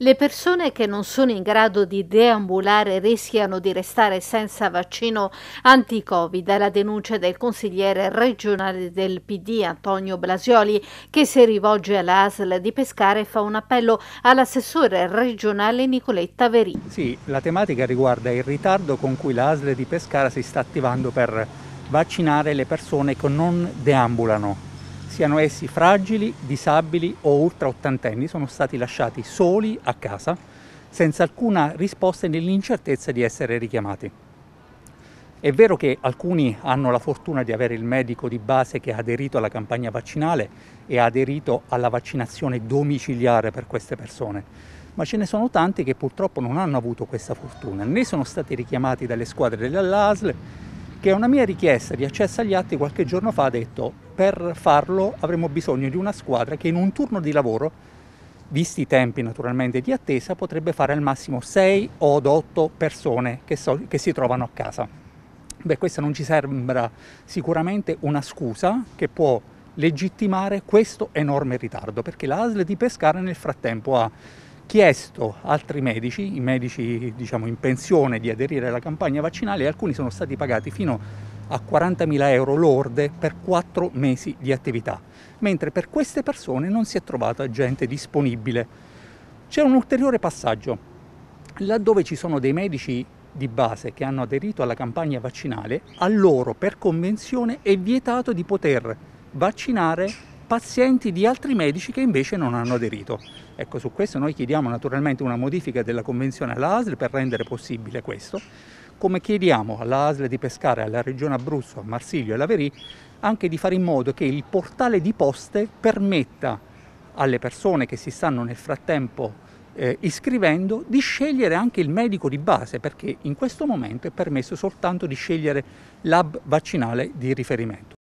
Le persone che non sono in grado di deambulare rischiano di restare senza vaccino anti-Covid, la denuncia del consigliere regionale del PD Antonio Blasioli che si rivolge all'ASL di Pescare e fa un appello all'assessore regionale Nicoletta Verini. Sì, la tematica riguarda il ritardo con cui l'ASL di Pescara si sta attivando per vaccinare le persone che non deambulano siano essi fragili, disabili o ultra ottantenni, sono stati lasciati soli a casa, senza alcuna risposta e nell'incertezza di essere richiamati. È vero che alcuni hanno la fortuna di avere il medico di base che ha aderito alla campagna vaccinale e ha aderito alla vaccinazione domiciliare per queste persone, ma ce ne sono tanti che purtroppo non hanno avuto questa fortuna, né sono stati richiamati dalle squadre dell'ASL, che a una mia richiesta di accesso agli atti qualche giorno fa ha detto per farlo avremo bisogno di una squadra che in un turno di lavoro, visti i tempi naturalmente di attesa, potrebbe fare al massimo 6 o 8 persone che, so, che si trovano a casa. Beh, questa non ci sembra sicuramente una scusa che può legittimare questo enorme ritardo, perché la ASL di Pescara nel frattempo ha chiesto altri medici, i medici diciamo in pensione, di aderire alla campagna vaccinale e alcuni sono stati pagati fino a a 40.000 euro lorde per 4 mesi di attività, mentre per queste persone non si è trovata gente disponibile. C'è un ulteriore passaggio, laddove ci sono dei medici di base che hanno aderito alla campagna vaccinale, a loro per convenzione è vietato di poter vaccinare pazienti di altri medici che invece non hanno aderito. Ecco, su questo noi chiediamo naturalmente una modifica della convenzione alla ASL per rendere possibile questo come chiediamo alla ASL di Pescara, alla Regione Abruzzo, a Marsiglio e alla Verì, anche di fare in modo che il portale di poste permetta alle persone che si stanno nel frattempo eh, iscrivendo di scegliere anche il medico di base, perché in questo momento è permesso soltanto di scegliere l'hub vaccinale di riferimento.